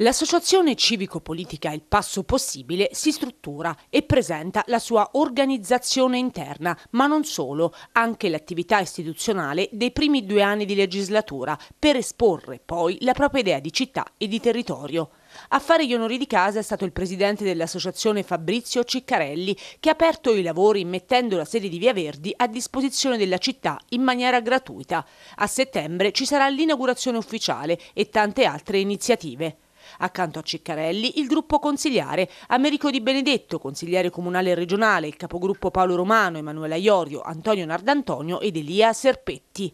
L'associazione civico-politica Il Passo Possibile si struttura e presenta la sua organizzazione interna, ma non solo, anche l'attività istituzionale dei primi due anni di legislatura, per esporre poi la propria idea di città e di territorio. A fare gli onori di casa è stato il presidente dell'associazione Fabrizio Ciccarelli, che ha aperto i lavori mettendo la sede di Via Verdi a disposizione della città in maniera gratuita. A settembre ci sarà l'inaugurazione ufficiale e tante altre iniziative. Accanto a Ciccarelli, il gruppo consigliare Americo Di Benedetto, consigliere comunale e regionale, il capogruppo Paolo Romano, Emanuela Iorio, Antonio Nardantonio ed Elia Serpetti.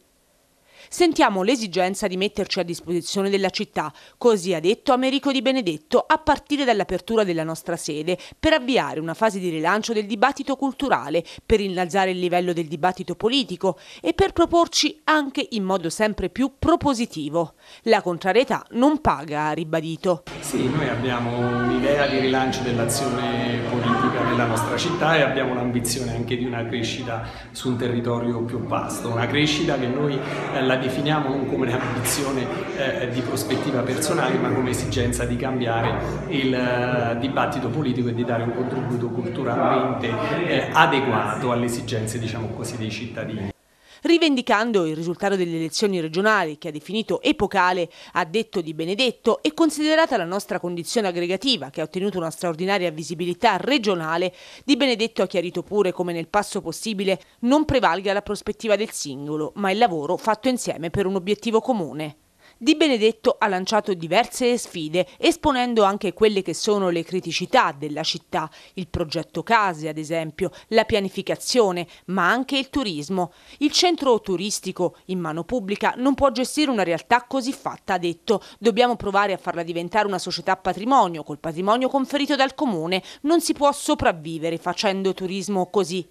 Sentiamo l'esigenza di metterci a disposizione della città, così ha detto Americo Di Benedetto, a partire dall'apertura della nostra sede, per avviare una fase di rilancio del dibattito culturale, per innalzare il livello del dibattito politico e per proporci anche in modo sempre più propositivo. La contrarietà non paga, ha ribadito. Sì, noi abbiamo un'idea di rilancio dell'azione politica nella nostra città e abbiamo l'ambizione anche di una crescita su un territorio più vasto, una crescita che noi eh, la la definiamo non come un'ambizione eh, di prospettiva personale ma come esigenza di cambiare il eh, dibattito politico e di dare un contributo culturalmente eh, adeguato alle esigenze diciamo così, dei cittadini. Rivendicando il risultato delle elezioni regionali, che ha definito epocale, ha detto di Benedetto, e considerata la nostra condizione aggregativa, che ha ottenuto una straordinaria visibilità regionale, Di Benedetto ha chiarito pure come nel passo possibile non prevalga la prospettiva del singolo, ma il lavoro fatto insieme per un obiettivo comune. Di Benedetto ha lanciato diverse sfide, esponendo anche quelle che sono le criticità della città, il progetto case ad esempio, la pianificazione, ma anche il turismo. Il centro turistico in mano pubblica non può gestire una realtà così fatta, ha detto. Dobbiamo provare a farla diventare una società patrimonio, col patrimonio conferito dal comune. Non si può sopravvivere facendo turismo così